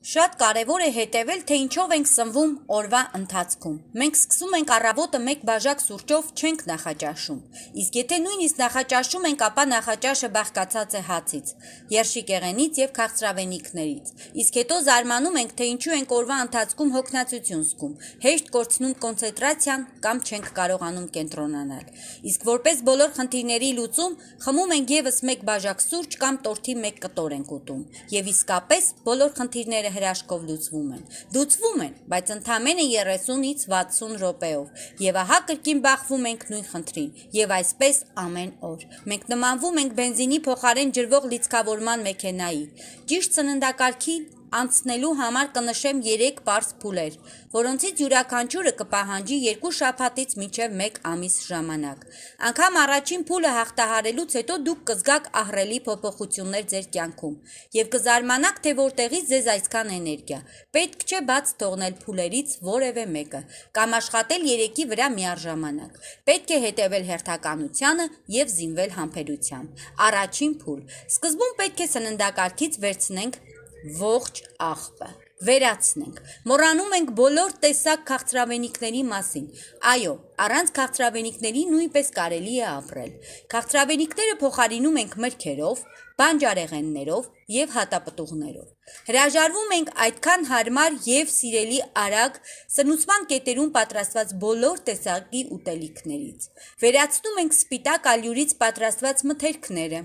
Շատ կարևոր է հետևել, թե ինչով ենք սնվում օրվա ընթացքում։ Մենք սկսում ենք առավոտը մեկ բաժակ սուրճով, չենք նախաճաշում։ Իսկ եթե նույնիսկ նախաճաշում ենք, ապա նախաճաշը բաղկացած է հացից, երշիկեղենից եւ քաղցրավենիքներից։ Իսկ հետո զարմանում ենք, թե ինչու ենք օրվա ընթացքում հոգնածություն զգում, հեշտ կորցնում կոնցենտրացիան կամ չենք կարողանում կենտրոնանալ։ Իսկ որպես բոլոր խնդիրների լուծում, խմում ենք եւս մեկ բաժակ սուրճ կամ տորթի մեկ կտոր ենք ուտում։ Եվ իսկապես բոլոր խնդիրները ջրերը հրաշքով լուծվում են։ Լուծվում են, բայց ընդամենը 30-ից 60 րոպեով։ Եվ ահա կրկին բախվում ենք նույն խնդրին, եւ այսպես ամեն օր։ Մենք նմանվում ենք բենզինի փոխարեն ջրվող լիցքավորման մեքենայի։ Ճիշտ սննդակարգի անցնելու համար կնշեմ 3 պարզ փուլեր, որոնցից յուրաքանչյուրը կպահանջի 2 շաբաթից մինչև 1 ամիս ժամանակ։ Անկամ առաջին փուլը հաղթահարելուց հետո դուք կզգաք ահռելի փոփոխություններ ձեր կյանքում եւ կզարմանաք, թե որտեղից ձեզ այսքան էներգիա։ Պետք չէ բաց թողնել փուլերից որևէ մեկը կամ աշխատել 3-ի վրա միաժամանակ։ Պետք է հետևել հերթականությանը եւ զինվել համբերությամբ։ Առաջին փուլ։ Սկզբում պետք է սննդակարգից վերցնենք ողջ աղբը վերացնենք։ Մոռանում ենք բոլոր տեսակ քաղցրավենիքների մասին։ Այո, առանց քաղցրավենիքների նույնպես կարելի է ապրել։ Քաղցրավենիքները փոխարինում ենք մրգերով, բանջարեղեններով եւ հատապտուղներով։ Հրաժարվում ենք այդքան հարմար եւ սիրելի արագ սնուցման կետերում պատրաստված բոլոր տեսակի ուտելիքներից։ Վերացնում ենք սպիտակ ալյուրից պատրաստված մթերքները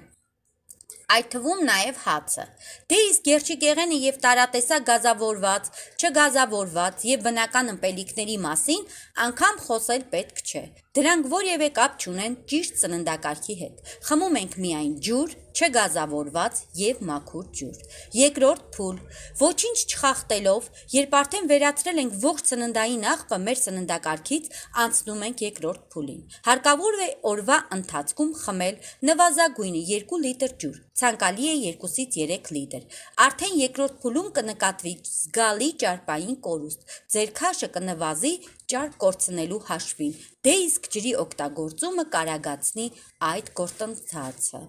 այդ թվում նաև հացը։ Դե իսկ երջի գեղենը եւ տարատեսակ գազավորված, չգազավորված եւ բնական ըմպելիքների մասին անգամ խոսել պետք չէ։ Դրանք որևէ կապ չունեն ճիշտ սննդակարգի հետ։ Խմում ենք միայն ջուր, չգազավորված եւ մաքուր ջուր։ Երկրորդ փուլ՝ ոչինչ չխախտելով, երբ արդեն վերացրել ենք ողջ սննդային աղբը մեր սննդակարգից, անցնում ենք երկրորդ փուլին։ Հարկավոր է օրվա ընթացքում խմել նվազագույնը 2 լիտր ջուր։ Ցանկալի է 2-ից 3 լիտր։ Արդեն երկրորդ փուլում կնկատվի զգալի ճարպային կորուստ։ Ձեր քաշը կնվազի ճարպ կորցնելու հաշվին։ Դե իսկ իսկ ջրի օգտագործումը կարագացնի այդ գործընթացը։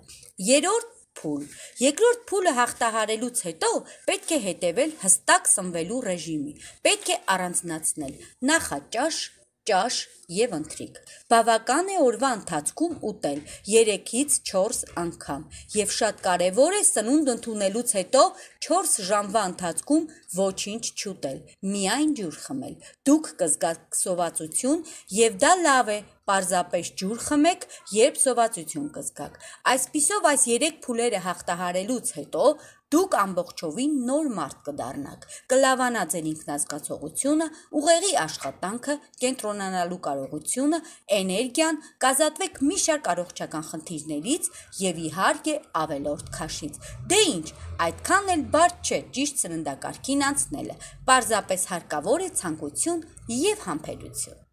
Երորդ փուլ։ Երկրորդ փուլը հաղթահարելուց հետո պետք է հետևել հստակ սնվելու ռեժիմի։ Պետք է առանձնացնել նախաճաշ, ճաշ եւ ընթրիկ։ Բավական է օրվա ընթացքում ուտել 3-ից 4 անգամ եւ շատ կարեւոր է սնունդ ընդունելուց հետո 4 ժամվա ընթացքում ոչինչ չուտել, միայն ջուր խմել։ Դուք կզգաք սովածություն եւ դա լավ է, Պարզապես ջուր խմեք, երբ սովածություն կզգաք։ Այսписով այս 3 փուլերը հաղթահարելուց հետո Դուք ամբողջովին նոր մարդ կդառնաք։ Կլավանա ձեր ինքնազգացողությունը, ուղեղի աշխատանքը, կենտրոնանալու կարողությունը, էներգիան, կազատվեք մի շարք առողջական խնդիրներից եւ իհարկե ավելորդ քաշից։ Դե ինչ, այդքան էլ բարդ չէ ճիշտ սննդակարգին անցնելը։ Պարզապես հարկավոր է ցանկություն եւ համբերություն։